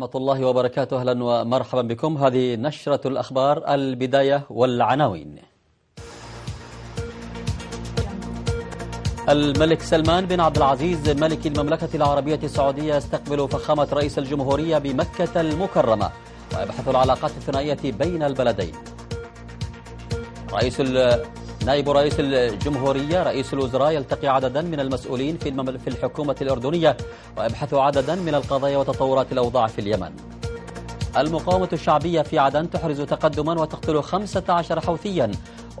ورحمة الله وبركاته أهلا ومرحبا بكم هذه نشرة الأخبار البداية والعناوين الملك سلمان بن عبد العزيز ملك المملكة العربية السعودية يستقبل فخامة رئيس الجمهورية بمكة المكرمة ويبحث العلاقات الثنائية بين البلدين رئيس نائب رئيس الجمهورية رئيس الوزراء يلتقي عددا من المسؤولين في الحكومة الأردنية ويبحث عددا من القضايا وتطورات الأوضاع في اليمن المقاومة الشعبية في عدن تحرز تقدما وتقتل 15 حوثيا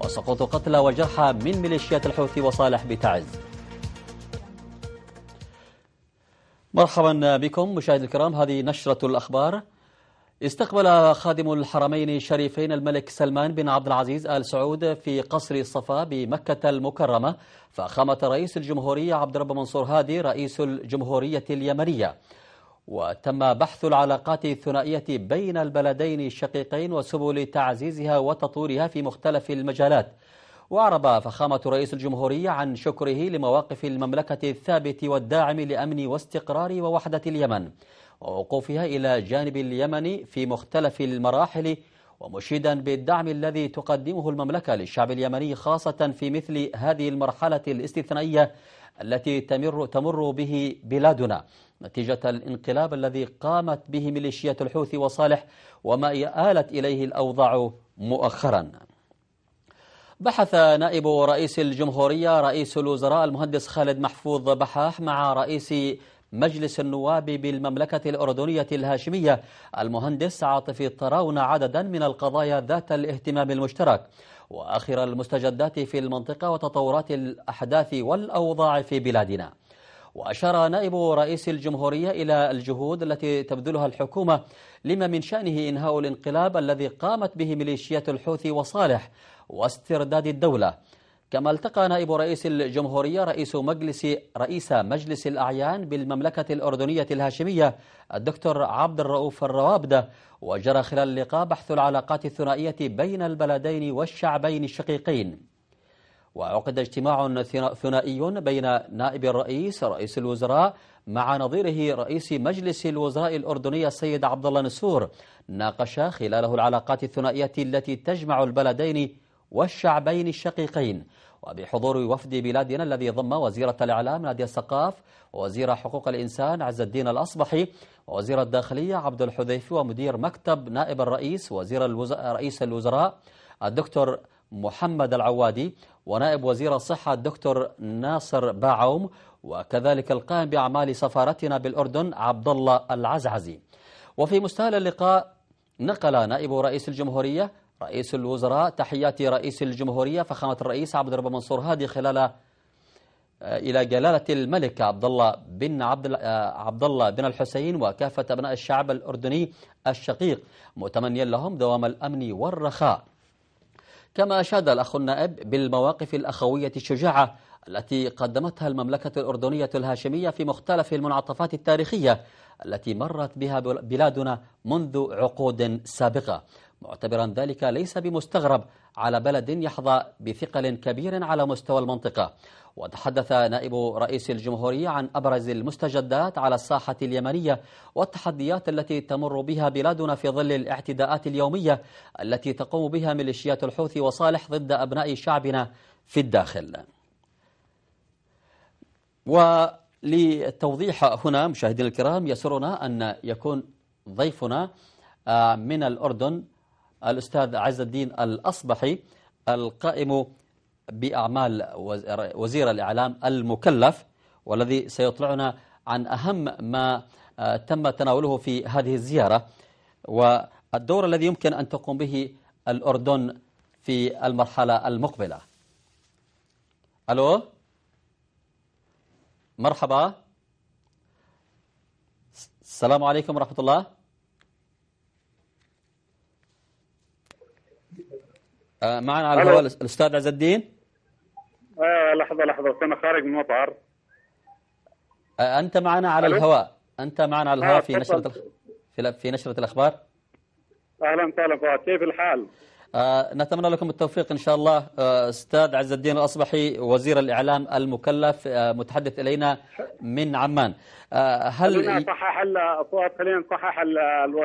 وسقوط قتلى وجرحى من ميليشيات الحوثي وصالح بتعز مرحبا بكم مشاهدي الكرام هذه نشرة الأخبار استقبل خادم الحرمين الشريفين الملك سلمان بن عبد العزيز آل سعود في قصر الصفا بمكة المكرمة فخامة رئيس الجمهورية عبد الرب منصور هادي رئيس الجمهورية اليمنية وتم بحث العلاقات الثنائية بين البلدين الشقيقين وسبل تعزيزها وتطويرها في مختلف المجالات وأعرب فخامة رئيس الجمهورية عن شكره لمواقف المملكة الثابت والداعم لأمن واستقرار ووحدة اليمن ووقوفها إلى جانب اليمن في مختلف المراحل ومشيدا بالدعم الذي تقدمه المملكة للشعب اليمني خاصة في مثل هذه المرحلة الاستثنائية التي تمر, تمر به بلادنا نتيجة الانقلاب الذي قامت به ميليشيات الحوثي وصالح وما آلت إليه الأوضاع مؤخراً بحث نائب رئيس الجمهورية رئيس الوزراء المهندس خالد محفوظ بحاح مع رئيس مجلس النواب بالمملكة الأردنية الهاشمية المهندس عاطفي الطراون عددا من القضايا ذات الاهتمام المشترك وآخر المستجدات في المنطقة وتطورات الأحداث والأوضاع في بلادنا وأشار نائب رئيس الجمهورية إلى الجهود التي تبذلها الحكومة لما من شأنه إنهاء الانقلاب الذي قامت به ميليشيات الحوثي وصالح واسترداد الدولة كما التقى نائب رئيس الجمهورية رئيس مجلس رئيس مجلس الأعيان بالمملكة الأردنية الهاشمية الدكتور عبد الرؤوف الروابدة وجرى خلال اللقاء بحث العلاقات الثنائية بين البلدين والشعبين الشقيقين وعقد اجتماع ثنائي بين نائب الرئيس رئيس الوزراء مع نظيره رئيس مجلس الوزراء الأردني السيد عبد الله نسور ناقش خلاله العلاقات الثنائية التي تجمع البلدين والشعبين الشقيقين وبحضور وفد بلادنا الذي ضم وزيرة الإعلام نادية السقاف ووزير حقوق الإنسان عز الدين الأصبحي ووزير الداخلية عبد الحذيفي ومدير مكتب نائب الرئيس وزير الوز... رئيس الوزراء الدكتور محمد العوادي ونائب وزير الصحة الدكتور ناصر باعوم وكذلك القائم بأعمال سفارتنا بالأردن عبد الله العزعزي وفي مستهل اللقاء نقل نائب رئيس الجمهورية رئيس الوزراء تحياتي رئيس الجمهورية فخامة الرئيس عبد الرب منصور هادي خلال آه، إلى جلالة الملك عبد الله بن عبد آه، عبد الله بن الحسين وكافة أبناء الشعب الأردني الشقيق متمنيا لهم دوام الأمن والرخاء كما أشاد الأخ النائب بالمواقف الأخوية الشجاعة التي قدمتها المملكة الأردنية الهاشمية في مختلف المنعطفات التاريخية التي مرت بها بلادنا منذ عقود سابقة معتبرا ذلك ليس بمستغرب على بلد يحظى بثقل كبير على مستوى المنطقة وتحدث نائب رئيس الجمهورية عن أبرز المستجدات على الساحة اليمنية والتحديات التي تمر بها بلادنا في ظل الاعتداءات اليومية التي تقوم بها ميليشيات الحوثي وصالح ضد أبناء شعبنا في الداخل ولتوضيح هنا مشاهدينا الكرام يسرنا أن يكون ضيفنا آه، من الأردن الأستاذ عز الدين الأصبحي القائم بأعمال وزير الإعلام المكلف والذي سيطلعنا عن أهم ما آه، تم تناوله في هذه الزيارة والدور الذي يمكن أن تقوم به الأردن في المرحلة المقبلة ألو مرحبا السلام عليكم ورحمة الله آه، معنا على الهواء الاستاذ عز الدين آه لحظه لحظه انا خارج من المطار آه انت معنا على الهواء انت معنا على الهواء آه في نشره الخ... في, في نشره الاخبار اهلا وسهلا كيف الحال آه نتمنى لكم التوفيق إن شاء الله آه أستاذ عز الدين الأصبحي وزير الإعلام المكلف آه متحدث إلينا من عمان آه، هل خلينا نصحح خلينا نصحح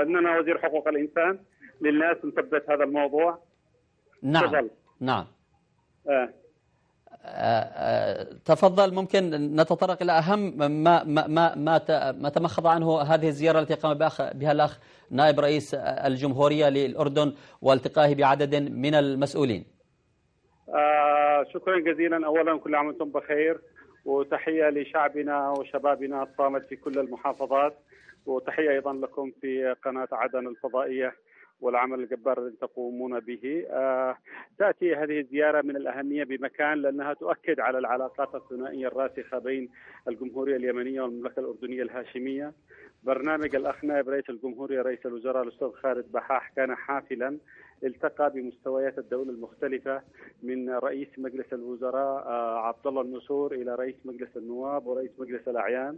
أننا وزير حقوق الإنسان للناس نثبت هذا الموضوع نعم تفضل. نعم آه. آه،, آه. تفضل ممكن نتطرق إلى أهم ما ما ما ما, ما تمخض عنه هذه الزيارة التي قام بها الأخ نائب رئيس الجمهورية للأردن والتقائه بعدد من المسؤولين آه شكرا جزيلا أولا كل عام وأنتم بخير وتحية لشعبنا وشبابنا الصامت في كل المحافظات وتحية أيضا لكم في قناة عدن الفضائية والعمل الجبار الذي تقومون به آه، تأتي هذه الزيارة من الأهمية بمكان لأنها تؤكد على العلاقات الثنائية الراسخة بين الجمهورية اليمنية والمملكة الأردنية الهاشمية برنامج الأخ نائب رئيس الجمهورية رئيس الوزراء الأستاذ خالد بحاح كان حافلا التقى بمستويات الدولة المختلفة من رئيس مجلس الوزراء آه، عبد الله النسور إلى رئيس مجلس النواب ورئيس مجلس الأعيان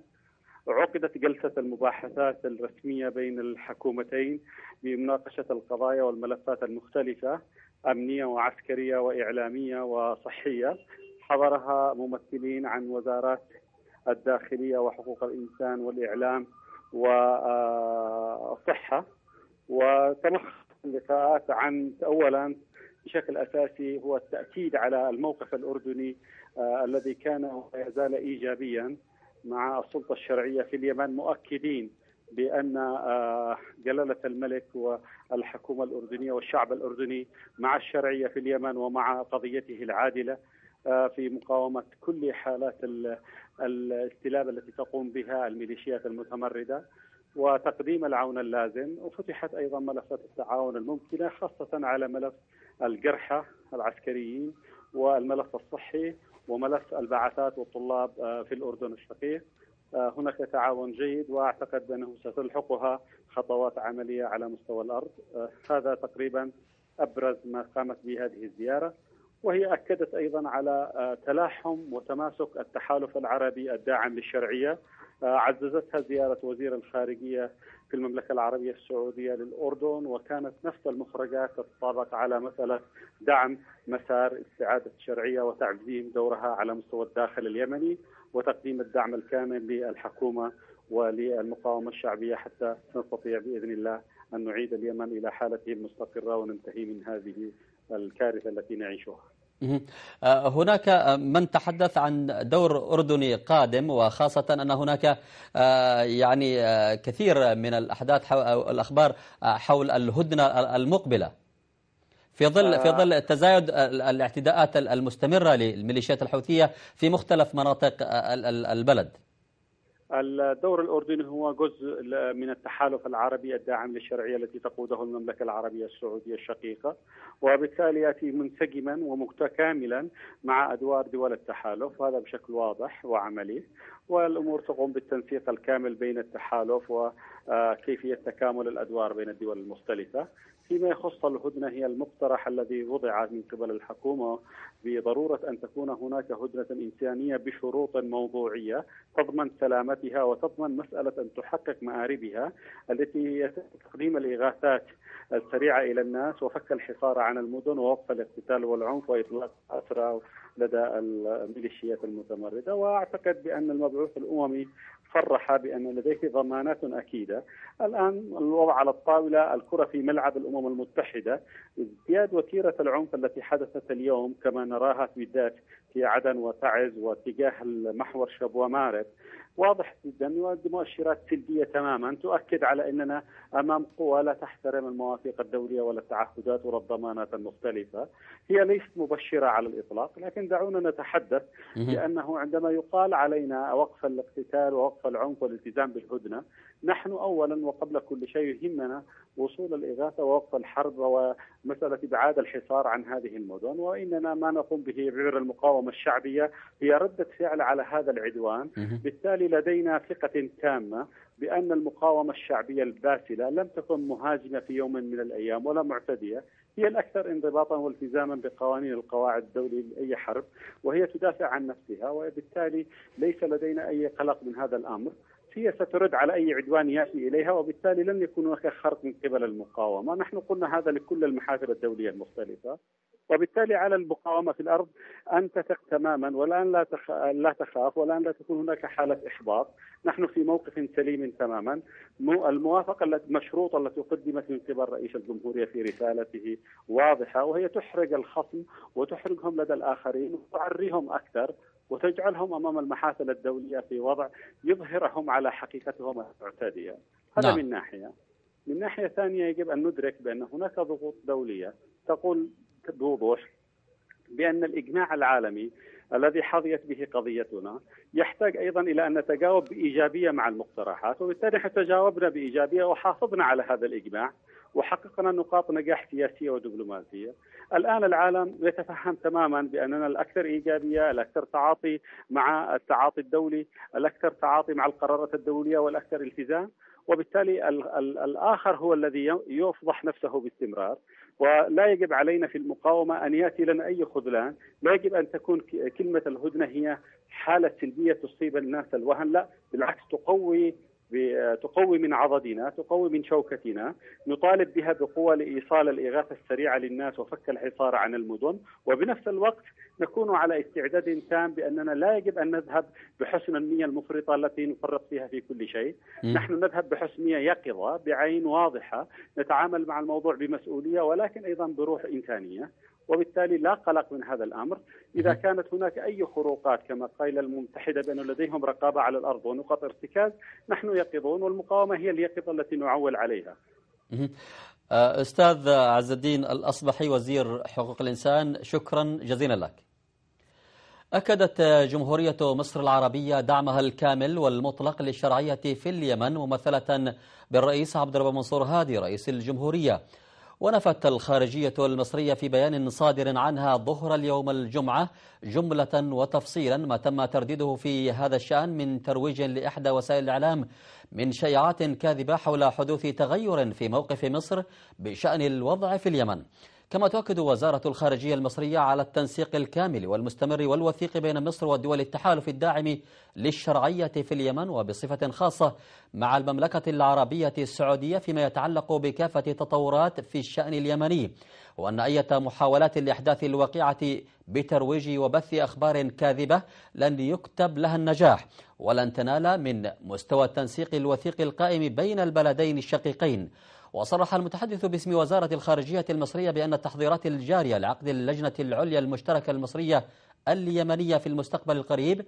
عقدت جلسة المباحثات الرسمية بين الحكومتين لمناقشة القضايا والملفات المختلفة أمنية وعسكرية وإعلامية وصحية حضرها ممثلين عن وزارات الداخلية وحقوق الإنسان والإعلام والصحة وتمخ اللقاءات عن أولا بشكل أساسي هو التأكيد على الموقف الأردني آه، الذي كان يزال إيجابيا مع السلطه الشرعيه في اليمن مؤكدين بان آه، جلاله الملك والحكومه الاردنيه والشعب الاردني مع الشرعيه في اليمن ومع قضيته العادله آه، في مقاومه كل حالات الاستلاب التي تقوم بها الميليشيات المتمرده وتقديم العون اللازم وفتحت ايضا ملفات التعاون الممكنه خاصه على ملف الجرحى العسكريين والملف الصحي وملف البعثات والطلاب آه، في الأردن الشقيق آه، هناك تعاون جيد وأعتقد أنه ستلحقها خطوات عملية على مستوى الأرض آه، هذا تقريبا أبرز ما قامت به هذه الزيارة وهي أكدت أيضا على تلاحم وتماسك التحالف العربي الداعم للشرعية آه، عززتها زيارة وزير الخارجية في المملكة العربية السعودية للأردن وكانت نفس المخرجات تتطابق على مسألة دعم مسار استعادة الشرعية وتعزيم دورها على مستوى الداخل اليمني وتقديم الدعم الكامل للحكومة وللمقاومة الشعبية حتى نستطيع بإذن الله أن نعيد اليمن إلى حالته المستقرة وننتهي من هذه الكارثة التي نعيشها آه، هناك آه، من تحدث عن دور أردني قادم وخاصة أن هناك آه، يعني كثير من الأحداث أو الأخبار حول الهدنة المقبلة في ظل في ظل تزايد الاعتداءات المستمرة للميليشيات الحوثية في مختلف مناطق البلد الدور الاردني هو جزء من التحالف العربي الداعم للشرعيه التي تقوده المملكه العربيه السعوديه الشقيقه وبالتالي ياتي منسجما ومتكاملا مع ادوار دول التحالف هذا بشكل واضح وعملي والامور تقوم بالتنسيق الكامل بين التحالف وكيفيه آه، تكامل الادوار بين الدول المختلفه فيما يخص الهدنة هي المقترح الذي وضع من قبل الحكومة بضرورة أن تكون هناك هدنة إنسانية بشروط موضوعية تضمن سلامتها وتضمن مسألة أن تحقق مآربها التي هي تقديم الإغاثات السريعة إلى الناس وفك الحصار عن المدن ووقف الاقتتال والعنف وإطلاق أسرى لدى الميليشيات المتمردة وأعتقد بأن المبعوث الأممي صرح بأن لديه ضمانات أكيدة الآن الوضع على الطاولة الكرة في ملعب الأمم المتحدة ازدياد وتيرة العنف التي حدثت اليوم كما نراها في ذات في عدن وتعز واتجاه المحور شبوة مارب واضح جدا يؤدي مؤشرات سلبيه تماما تؤكد على اننا امام قوى لا تحترم المواثيق الدوليه ولا التعهدات ولا الضمانات المختلفه، هي ليست مبشره على الاطلاق، لكن دعونا نتحدث بانه عندما يقال علينا وقف الاقتتال ووقف العنف والالتزام بالهدنه، نحن اولا وقبل كل شيء يهمنا وصول الاغاثه ووقف الحرب ومساله ابعاد الحصار عن هذه المدن، واننا ما نقوم به غير المقاومه المقاومه الشعبيه هي رده فعل على هذا العدوان، بالتالي لدينا ثقه تامه بان المقاومه الشعبيه الباسله لم تكن مهاجمه في يوم من الايام ولا معتديه، هي الاكثر انضباطا والتزاما بقوانين القواعد الدولي لاي حرب، وهي تدافع عن نفسها وبالتالي ليس لدينا اي قلق من هذا الامر، هي سترد على أي عدوان يأتي إليها وبالتالي لن يكون هناك خرق من قبل المقاومة نحن قلنا هذا لكل المحافل الدولية المختلفة وبالتالي على المقاومة في الأرض أن تثق تماما والآن لا, تخ... لا تخاف والآن لا تكون هناك حالة إحباط نحن في موقف سليم تماما الموافقة المشروطة التي قدمت من قبل رئيس الجمهورية في رسالته واضحة وهي تحرج الخصم وتحرجهم لدى الآخرين وتعريهم أكثر وتجعلهم امام المحافل الدوليه في وضع يظهرهم على حقيقتهم المعتديه هذا نعم. من ناحيه من ناحيه ثانيه يجب ان ندرك بان هناك ضغوط دوليه تقول بوضوح بان الاجماع العالمي الذي حظيت به قضيتنا يحتاج أيضا إلى أن نتجاوب بإيجابية مع المقترحات وبالتالي احنا تجاوبنا بإيجابية وحافظنا على هذا الإجماع وحققنا نقاط نجاح سياسية ودبلوماسية الآن العالم يتفهم تماما بأننا الأكثر إيجابية الأكثر تعاطي مع التعاطي الدولي الأكثر تعاطي مع القرارات الدولية والأكثر التزام وبالتالي الـ الـ الآخر هو الذي يفضح نفسه باستمرار ولا يجب علينا في المقاومة أن يأتي لنا أي خذلان لا يجب أن تكون كلمة الهدنة هي حالة سلبية تصيب الناس الوهن لا بالعكس تقوي تقوي من عضدنا تقوي من شوكتنا نطالب بها بقوة لإيصال الإغاثة السريعة للناس وفك الحصار عن المدن وبنفس الوقت نكون على استعداد تام بأننا لا يجب أن نذهب بحسن النية المفرطة التي نفرط فيها في كل شيء نحن نذهب بحسن نية يقظة بعين واضحة نتعامل مع الموضوع بمسؤولية ولكن أيضا بروح إنسانية وبالتالي لا قلق من هذا الامر، اذا كانت هناك اي خروقات كما قيل المتحده بانه لديهم رقابه على الارض ونقط ارتكاز، نحن يقظون والمقاومه هي اليقظه التي نعول عليها. آه، استاذ عز الدين الاصبحي وزير حقوق الانسان شكرا جزيلا لك. أكدت جمهورية مصر العربية دعمها الكامل والمطلق للشرعية في اليمن ممثلة بالرئيس عبد الرب منصور هادي رئيس الجمهورية ونفت الخارجية المصرية في بيان صادر عنها ظهر اليوم الجمعة جملة وتفصيلا ما تم ترديده في هذا الشأن من ترويج لإحدى وسائل الإعلام من شائعات كاذبة حول حدوث تغير في موقف مصر بشأن الوضع في اليمن كما تؤكد وزارة الخارجية المصرية على التنسيق الكامل والمستمر والوثيق بين مصر ودول التحالف الداعم للشرعية في اليمن وبصفة خاصة مع المملكة العربية السعودية فيما يتعلق بكافة تطورات في الشأن اليمني وأن أي محاولات لإحداث الواقعة بترويج وبث أخبار كاذبة لن يكتب لها النجاح ولن تنال من مستوى التنسيق الوثيق القائم بين البلدين الشقيقين وصرح المتحدث باسم وزارة الخارجية المصرية بأن التحضيرات الجارية لعقد اللجنة العليا المشتركة المصرية اليمنية في المستقبل القريب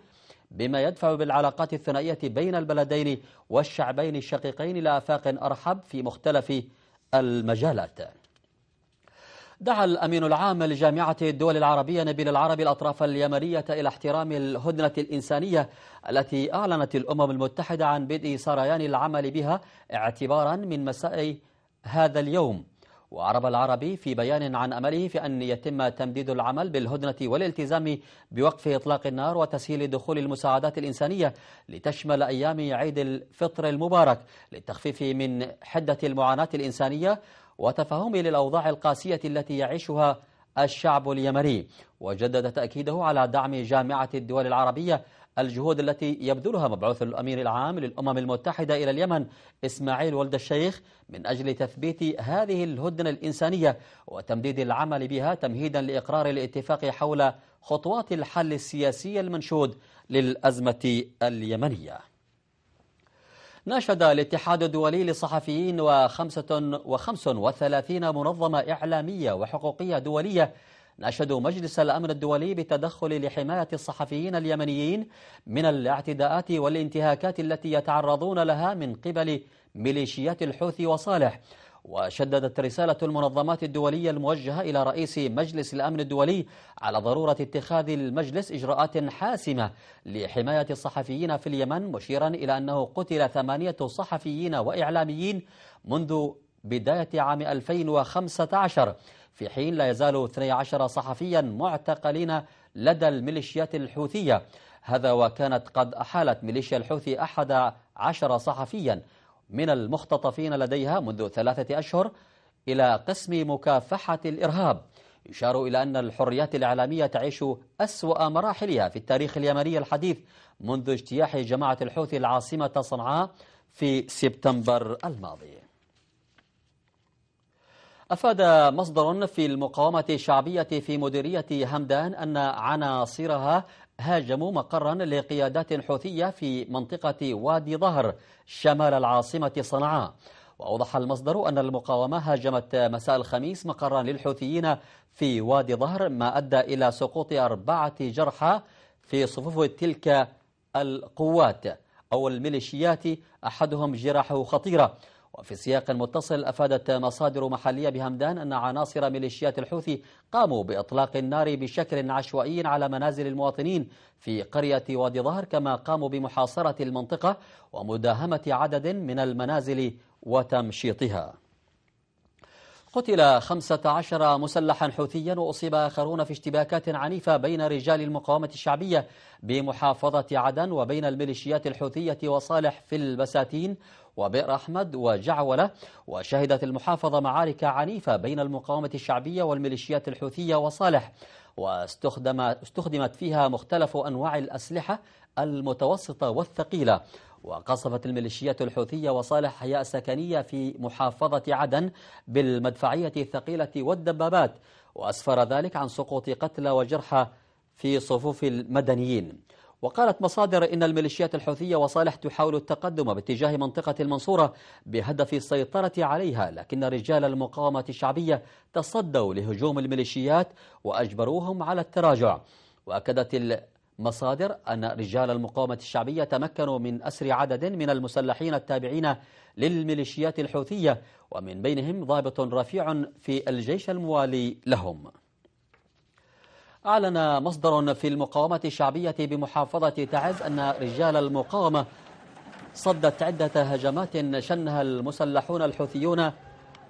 بما يدفع بالعلاقات الثنائية بين البلدين والشعبين الشقيقين إلى آفاق أرحب في مختلف المجالات دعا الأمين العام لجامعة الدول العربية نبيل العربي الأطراف اليمنية إلى احترام الهدنة الإنسانية التي أعلنت الأمم المتحدة عن بدء سريان العمل بها اعتبارا من مسائل هذا اليوم وأعرب العربي في بيان عن أمله في أن يتم تمديد العمل بالهدنة والالتزام بوقف إطلاق النار وتسهيل دخول المساعدات الإنسانية لتشمل أيام عيد الفطر المبارك للتخفيف من حدة المعاناة الإنسانية وتفهم للأوضاع القاسية التي يعيشها الشعب اليمني وجدد تأكيده على دعم جامعة الدول العربية الجهود التي يبذلها مبعوث الأمير العام للأمم المتحدة إلى اليمن إسماعيل ولد الشيخ من أجل تثبيت هذه الهدنة الإنسانية وتمديد العمل بها تمهيدا لإقرار الاتفاق حول خطوات الحل السياسي المنشود للأزمة اليمنية ناشد الاتحاد الدولي للصحفيين و35 منظمة إعلامية وحقوقية دولية ناشد مجلس الأمن الدولي بالتدخل لحماية الصحفيين اليمنيين من الاعتداءات والانتهاكات التي يتعرضون لها من قبل ميليشيات الحوثي وصالح وشددت رسالة المنظمات الدولية الموجهة إلى رئيس مجلس الأمن الدولي على ضرورة اتخاذ المجلس إجراءات حاسمة لحماية الصحفيين في اليمن مشيرا إلى أنه قتل ثمانية صحفيين وإعلاميين منذ بداية عام 2015 في حين لا يزال 12 صحفيا معتقلين لدى الميليشيات الحوثية هذا وكانت قد أحالت ميليشيا الحوثي أحد عشر صحفيا من المختطفين لديها منذ ثلاثة أشهر إلى قسم مكافحة الإرهاب يشار إلى أن الحريات الإعلامية تعيش أسوأ مراحلها في التاريخ اليمني الحديث منذ اجتياح جماعة الحوثي العاصمة صنعاء في سبتمبر الماضي أفاد مصدر في المقاومة الشعبية في مديرية همدان أن عناصرها هاجموا مقرا لقيادات حوثية في منطقة وادي ظهر شمال العاصمة صنعاء وأوضح المصدر أن المقاومة هاجمت مساء الخميس مقرا للحوثيين في وادي ظهر ما أدى إلى سقوط أربعة جرحى في صفوف تلك القوات أو الميليشيات أحدهم جراحه خطيرة وفي سياق متصل أفادت مصادر محلية بهمدان أن عناصر ميليشيات الحوثي قاموا بإطلاق النار بشكل عشوائي على منازل المواطنين في قرية وادي ظهر كما قاموا بمحاصرة المنطقة ومداهمة عدد من المنازل وتمشيطها قتل 15 مسلحا حوثيا وأصيب آخرون في اشتباكات عنيفة بين رجال المقاومة الشعبية بمحافظة عدن وبين الميليشيات الحوثية وصالح في البساتين وبئر أحمد وجعولة وشهدت المحافظة معارك عنيفة بين المقاومة الشعبية والميليشيات الحوثية وصالح واستخدمت فيها مختلف أنواع الأسلحة المتوسطة والثقيلة وقصفت الميليشيات الحوثية وصالح حياء سكنية في محافظة عدن بالمدفعية الثقيلة والدبابات وأسفر ذلك عن سقوط قتلى وجرحى في صفوف المدنيين وقالت مصادر إن الميليشيات الحوثية وصالح تحاول التقدم باتجاه منطقة المنصورة بهدف السيطرة عليها لكن رجال المقاومة الشعبية تصدوا لهجوم الميليشيات وأجبروهم على التراجع وأكدت مصادر أن رجال المقاومة الشعبية تمكنوا من أسر عدد من المسلحين التابعين للميليشيات الحوثية ومن بينهم ضابط رفيع في الجيش الموالي لهم أعلن مصدر في المقاومة الشعبية بمحافظة تعز أن رجال المقاومة صدت عدة هجمات شنها المسلحون الحوثيون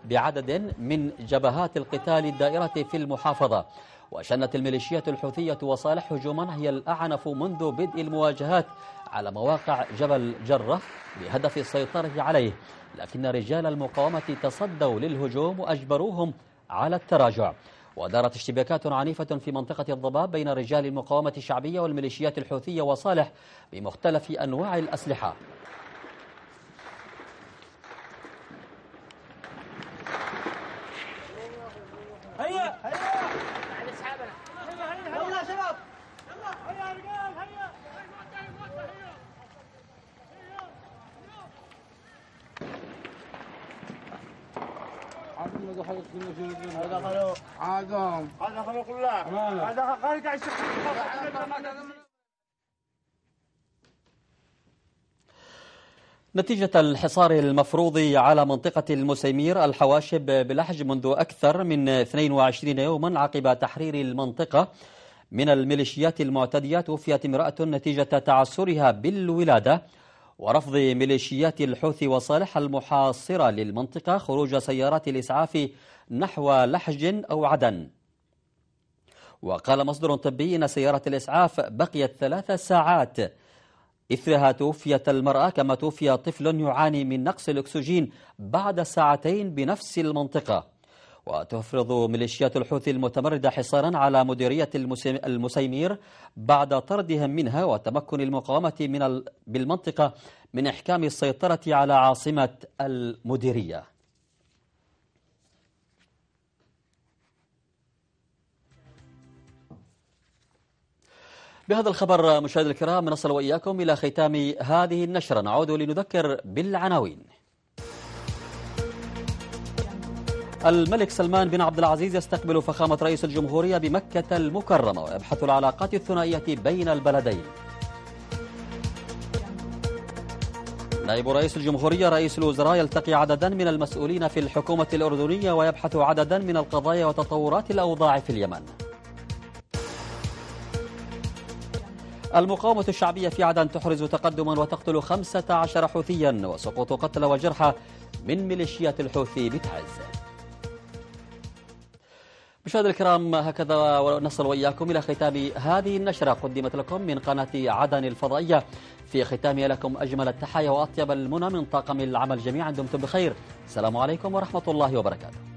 بعدد من جبهات القتال الدائرة في المحافظة وشنت الميليشيات الحوثية وصالح هجوما هي الأعنف منذ بدء المواجهات على مواقع جبل جرة بهدف السيطرة عليه لكن رجال المقاومة تصدوا للهجوم وأجبروهم على التراجع ودارت اشتباكات عنيفة في منطقة الضباب بين رجال المقاومة الشعبية والميليشيات الحوثية وصالح بمختلف أنواع الأسلحة نتيجة الحصار المفروض على منطقة المسيمير الحواشب بلحج منذ أكثر من 22 يوما عقب تحرير المنطقة من الميليشيات المعتدية توفيت امرأة نتيجة تعسرها بالولادة ورفض ميليشيات الحوثي وصالح المحاصرة للمنطقة خروج سيارات الإسعاف نحو لحج أو عدن وقال مصدر طبي أن سيارة الإسعاف بقيت ثلاث ساعات إثرها توفيت المرأة كما توفي طفل يعاني من نقص الأكسجين بعد ساعتين بنفس المنطقة وتفرض ميليشيات الحوثي المتمردة حصارا على مديرية المسيمير بعد طردهم منها وتمكن المقاومة من ال... بالمنطقة من إحكام السيطرة على عاصمة المديرية بهذا الخبر مشاهدي الكرام نصل وإياكم إلى ختام هذه النشرة نعود لنذكر بالعناوين الملك سلمان بن عبد العزيز يستقبل فخامة رئيس الجمهورية بمكة المكرمة ويبحث العلاقات الثنائية بين البلدين نائب رئيس الجمهورية رئيس الوزراء يلتقي عددا من المسؤولين في الحكومة الأردنية ويبحث عددا من القضايا وتطورات الأوضاع في اليمن المقاومة الشعبية في عدن تحرز تقدما وتقتل 15 حوثيا وسقوط قتلى وجرحى من ميليشيات الحوثي بتعز مشاهد الكرام هكذا نصل وإياكم إلى ختام هذه النشرة قدمت لكم من قناة عدن الفضائية في ختامها لكم أجمل التحايا وأطيب المنى من طاقم العمل جميعا دمتم بخير السلام عليكم ورحمة الله وبركاته